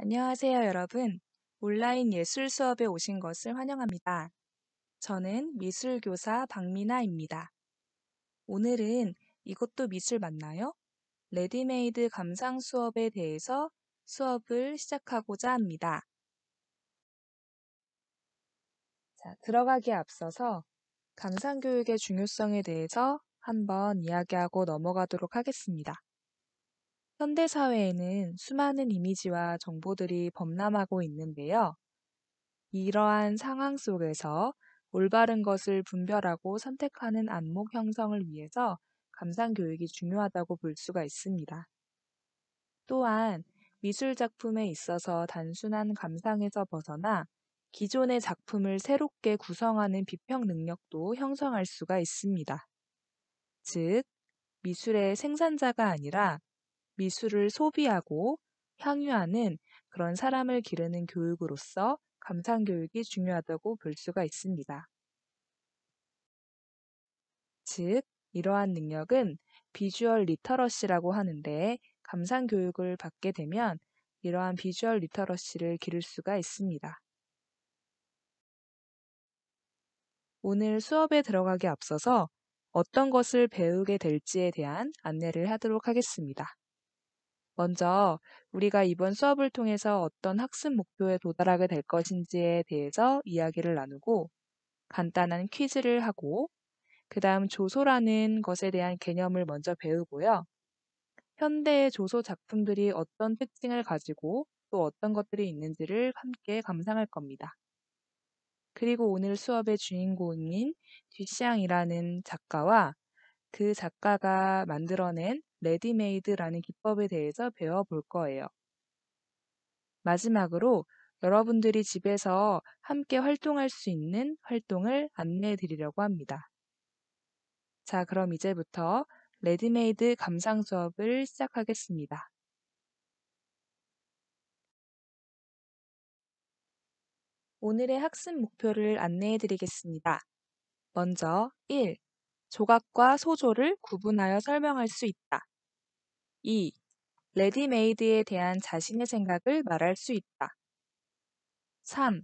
안녕하세요, 여러분. 온라인 예술 수업에 오신 것을 환영합니다. 저는 미술교사 박미나입니다. 오늘은 이것도 미술 맞나요? 레디메이드 감상 수업에 대해서 수업을 시작하고자 합니다. 자, 들어가기에 앞서서 감상 교육의 중요성에 대해서 한번 이야기하고 넘어가도록 하겠습니다. 현대사회에는 수많은 이미지와 정보들이 범람하고 있는데요. 이러한 상황 속에서 올바른 것을 분별하고 선택하는 안목 형성을 위해서 감상 교육이 중요하다고 볼 수가 있습니다. 또한 미술 작품에 있어서 단순한 감상에서 벗어나 기존의 작품을 새롭게 구성하는 비평 능력도 형성할 수가 있습니다. 즉, 미술의 생산자가 아니라 미술을 소비하고 향유하는 그런 사람을 기르는 교육으로서 감상 교육이 중요하다고 볼 수가 있습니다. 즉, 이러한 능력은 비주얼 리터러시라고 하는데 감상 교육을 받게 되면 이러한 비주얼 리터러시를 기를 수가 있습니다. 오늘 수업에 들어가기 앞서서 어떤 것을 배우게 될지에 대한 안내를 하도록 하겠습니다. 먼저 우리가 이번 수업을 통해서 어떤 학습 목표에 도달하게 될 것인지에 대해서 이야기를 나누고 간단한 퀴즈를 하고 그 다음 조소라는 것에 대한 개념을 먼저 배우고요. 현대의 조소 작품들이 어떤 특징을 가지고 또 어떤 것들이 있는지를 함께 감상할 겁니다. 그리고 오늘 수업의 주인공인 뒷샹이라는 작가와 그 작가가 만들어낸 레디메이드라는 기법에 대해서 배워볼 거예요. 마지막으로 여러분들이 집에서 함께 활동할 수 있는 활동을 안내해 드리려고 합니다. 자, 그럼 이제부터 레디메이드 감상 수업을 시작하겠습니다. 오늘의 학습 목표를 안내해 드리겠습니다. 먼저 1. 조각과 소조를 구분하여 설명할 수 있다. 2. 레디메이드에 대한 자신의 생각을 말할 수 있다. 3.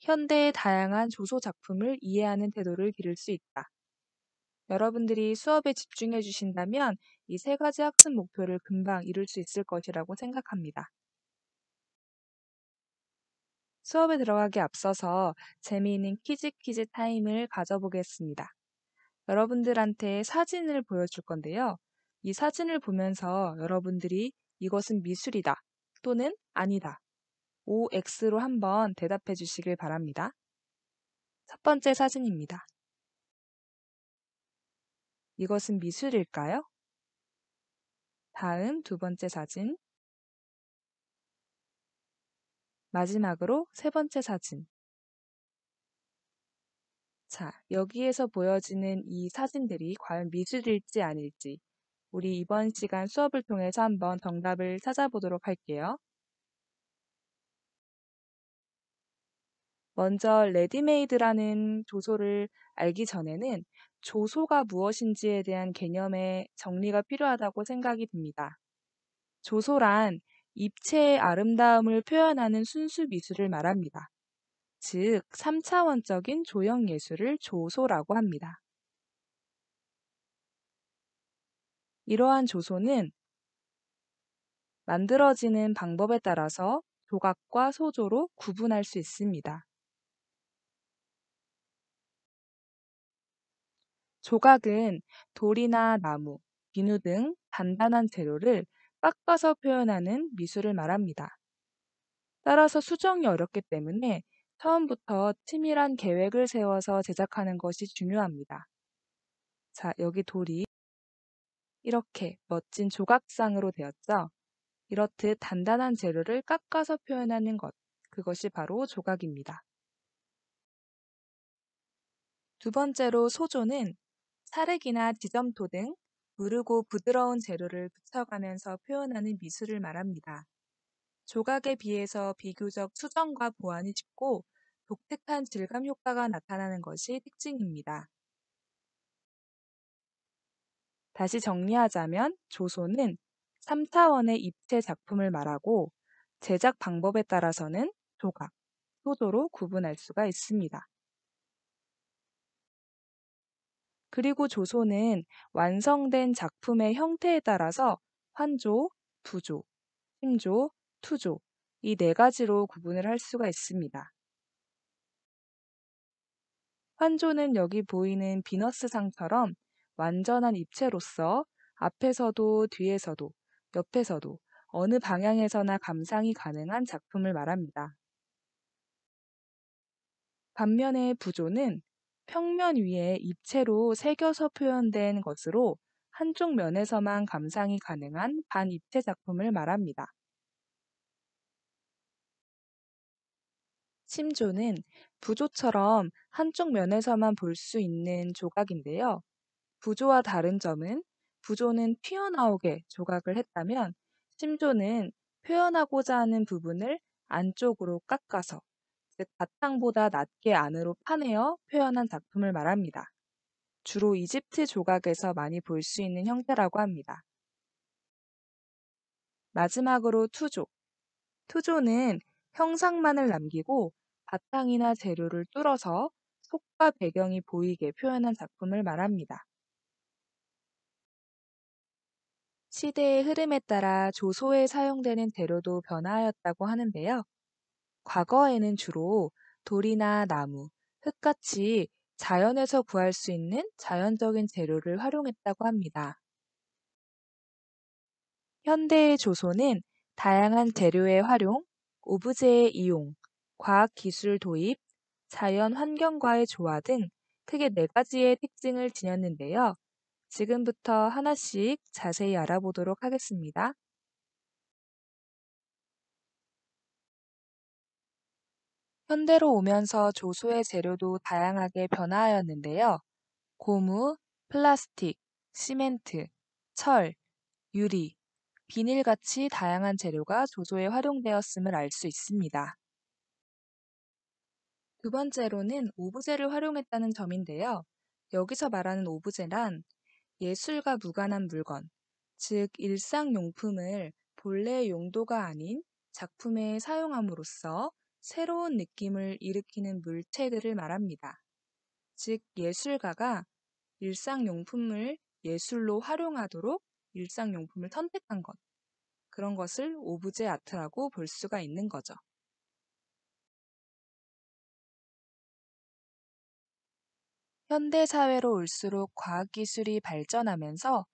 현대의 다양한 조소 작품을 이해하는 태도를 기를 수 있다. 여러분들이 수업에 집중해 주신다면 이 세 가지 학습 목표를 금방 이룰 수 있을 것이라고 생각합니다. 수업에 들어가기 앞서서 재미있는 퀴즈 퀴즈 타임을 가져보겠습니다. 여러분들한테 사진을 보여줄 건데요. 이 사진을 보면서 여러분들이 이것은 미술이다 또는 아니다. OX로 한번 대답해 주시길 바랍니다. 첫 번째 사진입니다. 이것은 미술일까요? 다음 두 번째 사진. 마지막으로 세 번째 사진. 자, 여기에서 보여지는 이 사진들이 과연 미술일지 아닐지 우리 이번 시간 수업을 통해서 한번 정답을 찾아보도록 할게요. 먼저 레디메이드라는 조소를 알기 전에는 조소가 무엇인지에 대한 개념의 정리가 필요하다고 생각이 듭니다. 조소란 입체의 아름다움을 표현하는 순수 미술을 말합니다. 즉, 3차원적인 조형 예술을 조소라고 합니다. 이러한 조소는 만들어지는 방법에 따라서 조각과 소조로 구분할 수 있습니다. 조각은 돌이나 나무, 비누 등 단단한 재료를 깎아서 표현하는 미술을 말합니다. 따라서 수정이 어렵기 때문에 처음부터 치밀한 계획을 세워서 제작하는 것이 중요합니다. 자, 여기 돌이 이렇게 멋진 조각상으로 되었죠? 이렇듯 단단한 재료를 깎아서 표현하는 것, 그것이 바로 조각입니다. 두 번째로 소조는 사르기나 지점토 등 무르고 부드러운 재료를 붙여가면서 표현하는 미술을 말합니다. 조각에 비해서 비교적 수정과 보완이 쉽고 독특한 질감 효과가 나타나는 것이 특징입니다. 다시 정리하자면 조소는 3차원의 입체 작품을 말하고 제작 방법에 따라서는 조각, 소조로 구분할 수가 있습니다. 그리고 조소는 완성된 작품의 형태에 따라서 환조, 부조, 심조, 투조 이 네 가지로 구분을 할 수가 있습니다. 환조는 여기 보이는 비너스 상처럼 완전한 입체로서 앞에서도 뒤에서도 옆에서도 어느 방향에서나 감상이 가능한 작품을 말합니다. 반면에 부조는 평면 위에 입체로 새겨서 표현된 것으로 한쪽 면에서만 감상이 가능한 반입체 작품을 말합니다. 심조는 부조처럼 한쪽 면에서만 볼 수 있는 조각인데요. 부조와 다른 점은 부조는 튀어나오게 조각을 했다면 심조는 표현하고자 하는 부분을 안쪽으로 깎아서 즉 바탕보다 낮게 안으로 파내어 표현한 작품을 말합니다. 주로 이집트 조각에서 많이 볼 수 있는 형태라고 합니다. 마지막으로 투조. 투조는 형상만을 남기고 바탕이나 재료를 뚫어서 속과 배경이 보이게 표현한 작품을 말합니다. 시대의 흐름에 따라 조소에 사용되는 재료도 변화하였다고 하는데요. 과거에는 주로 돌이나 나무, 흙같이 자연에서 구할 수 있는 자연적인 재료를 활용했다고 합니다. 현대의 조소는 다양한 재료의 활용, 오브제의 이용, 과학기술 도입, 자연 환경과의 조화 등 크게 네 가지의 특징을 지녔는데요. 지금부터 하나씩 자세히 알아보도록 하겠습니다. 현대로 오면서 조소의 재료도 다양하게 변화하였는데요. 고무, 플라스틱, 시멘트, 철, 유리, 비닐같이 다양한 재료가 조소에 활용되었음을 알 수 있습니다. 두 번째로는 오브제를 활용했다는 점인데요. 여기서 말하는 오브제란 예술과 무관한 물건, 즉 일상용품을 본래의 용도가 아닌 작품에 사용함으로써 새로운 느낌을 일으키는 물체들을 말합니다. 즉 예술가가 일상용품을 예술로 활용하도록 일상용품을 선택한 것, 그런 것을 오브제 아트라고 볼 수가 있는 거죠. 현대사회로 올수록 과학기술이 발전하면서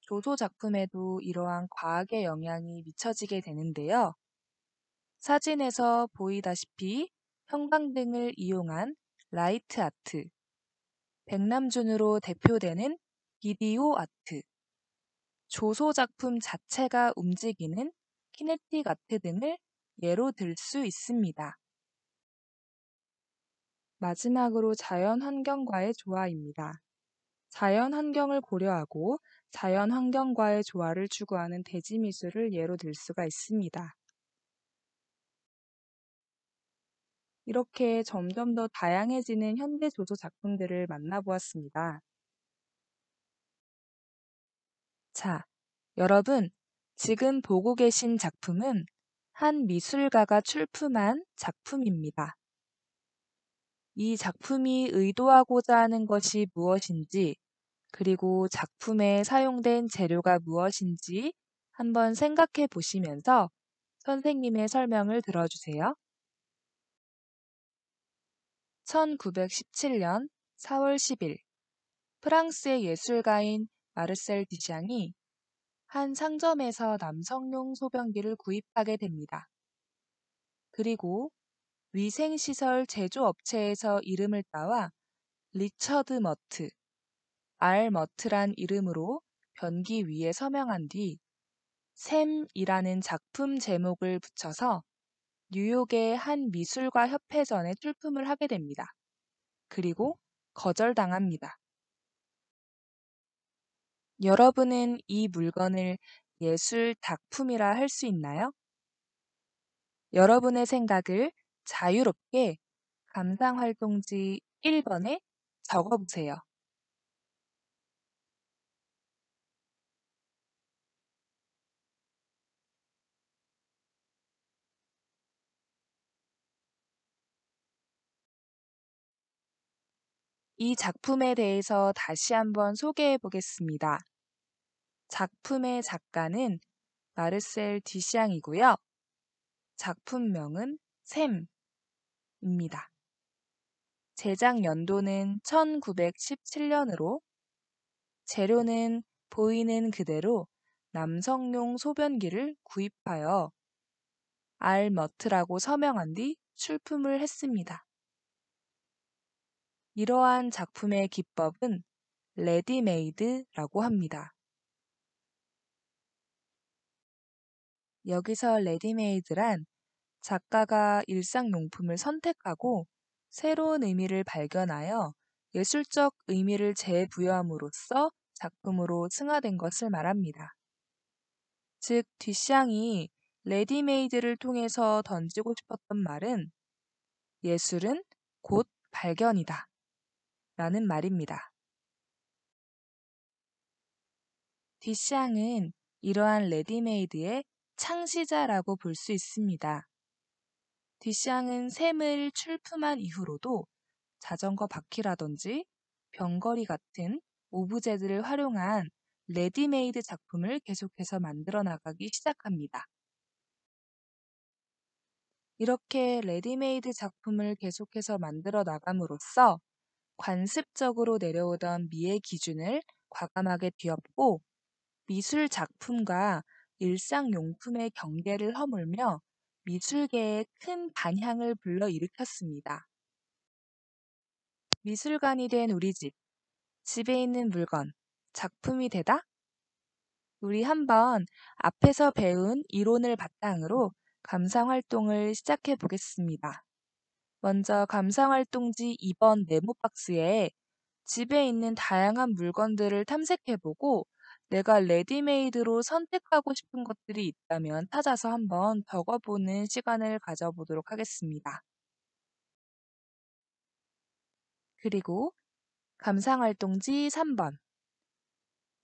조소 작품에도 이러한 과학의 영향이 미쳐지게 되는데요. 사진에서 보이다시피 형광등을 이용한 라이트 아트, 백남준으로 대표되는 비디오 아트, 조소 작품 자체가 움직이는 키네틱 아트 등을 예로 들 수 있습니다. 마지막으로 자연 환경과의 조화입니다. 자연 환경을 고려하고 자연 환경과의 조화를 추구하는 대지 미술을 예로 들 수가 있습니다. 이렇게 점점 더 다양해지는 현대 조소 작품들을 만나보았습니다. 자, 여러분, 지금 보고 계신 작품은 한 미술가가 출품한 작품입니다. 이 작품이 의도하고자 하는 것이 무엇인지, 그리고 작품에 사용된 재료가 무엇인지 한번 생각해 보시면서 선생님의 설명을 들어주세요. 1917년 4월 10일 프랑스의 예술가인 마르셀 디샹이 한 상점에서 남성용 소변기를 구입하게 됩니다. 그리고 위생시설 제조업체에서 이름을 따와 리처드 머트, 알 머트란 이름으로 변기 위에 서명한 뒤 샘이라는 작품 제목을 붙여서 뉴욕의 한미술과 협회전에 출품을 하게 됩니다. 그리고 거절당합니다. 여러분은 이 물건을 예술 작품이라 할 수 있나요? 여러분의 생각을 자유롭게 감상활동지 1번에 적어보세요. 이 작품에 대해서 다시 한번 소개해 보겠습니다. 작품의 작가는 마르셀 디샹이고요. 작품명은 샘, 입니다. 제작 연도는 1917년으로 재료는 보이는 그대로 남성용 소변기를 구입하여 알머트라고 서명한 뒤 출품을 했습니다. 이러한 작품의 기법은 레디메이드라고 합니다. 여기서 레디메이드란 작가가 일상용품을 선택하고 새로운 의미를 발견하여 예술적 의미를 재부여함으로써 작품으로 승화된 것을 말합니다. 즉, 뒷샹이 레디메이드를 통해서 던지고 싶었던 말은 예술은 곧 발견이다. 라는 말입니다. 뒷샹은 이러한 레디메이드의 창시자라고 볼 수 있습니다. 디샹은 샘을 출품한 이후로도 자전거 바퀴라든지 병거리 같은 오브제들을 활용한 레디메이드 작품을 계속해서 만들어 나가기 시작합니다. 이렇게 레디메이드 작품을 계속해서 만들어 나감으로써 관습적으로 내려오던 미의 기준을 과감하게 뒤엎고 미술 작품과 일상용품의 경계를 허물며 미술계에 큰 반향을 불러일으켰습니다. 미술관이 된 우리 집. 집에 있는 물건, 작품이 되다? 우리 한번 앞에서 배운 이론을 바탕으로 감상 활동을 시작해 보겠습니다. 먼저 감상 활동지 2번 네모 박스에 집에 있는 다양한 물건들을 탐색해 보고 내가 레디메이드로 선택하고 싶은 것들이 있다면 찾아서 한번 적어보는 시간을 가져보도록 하겠습니다. 그리고 감상활동지 3번.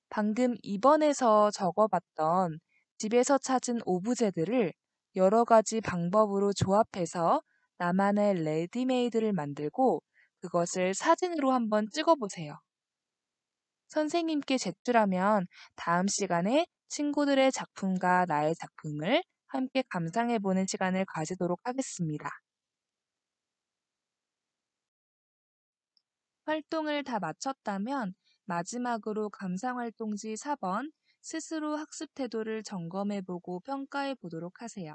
방금 2번에서 적어봤던 집에서 찾은 오브제들을 여러 가지 방법으로 조합해서 나만의 레디메이드를 만들고 그것을 사진으로 한번 찍어보세요. 선생님께 제출하면 다음 시간에 친구들의 작품과 나의 작품을 함께 감상해 보는 시간을 가지도록 하겠습니다. 활동을 다 마쳤다면 마지막으로 감상활동지 4번 스스로 학습 태도를 점검해 보고 평가해 보도록 하세요.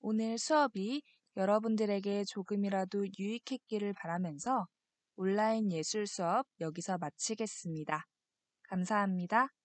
오늘 수업이 여러분들에게 조금이라도 유익했기를 바라면서 온라인 예술 수업 여기서 마치겠습니다. 감사합니다.